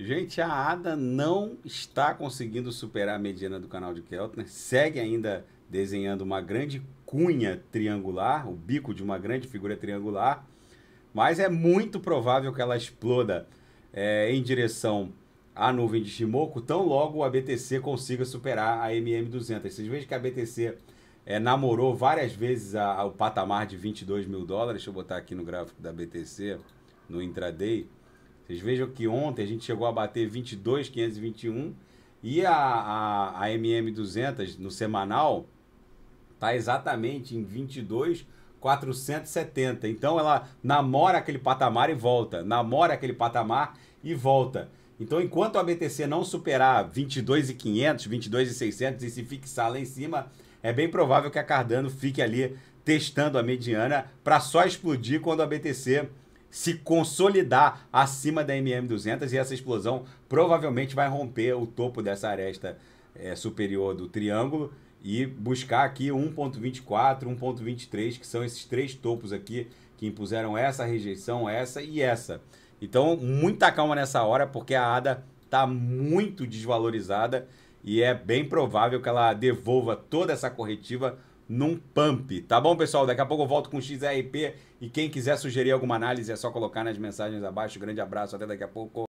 Gente, a ADA não está conseguindo superar a mediana do canal de Keltner, segue ainda desenhando uma grande cunha triangular, o bico de uma grande figura triangular, mas é muito provável que ela exploda é, em direção à nuvem de Shimoku, tão logo a BTC consiga superar a MM200. Vocês veem que a BTC é, namorou várias vezes o patamar de 22 mil dólares, deixa eu botar aqui no gráfico da BTC, no intraday, vocês vejam que ontem a gente chegou a bater 22,521 e a, a, a MM200 no semanal está exatamente em 22,470. Então ela namora aquele patamar e volta, namora aquele patamar e volta. Então, enquanto a BTC não superar 22,500, 22,600 e se fixar lá em cima, é bem provável que a Cardano fique ali testando a mediana para só explodir quando a BTC se consolidar acima da MM200 e essa explosão provavelmente vai romper o topo dessa aresta é, superior do triângulo e buscar aqui 1.24, 1.23, que são esses três topos aqui que impuseram essa rejeição, essa e essa. Então, muita calma nessa hora, porque a ADA está muito desvalorizada e é bem provável que ela devolva toda essa corretiva num pump. Tá bom, pessoal? Daqui a pouco eu volto com o XRP e quem quiser sugerir alguma análise é só colocar nas mensagens abaixo. Grande abraço, até daqui a pouco.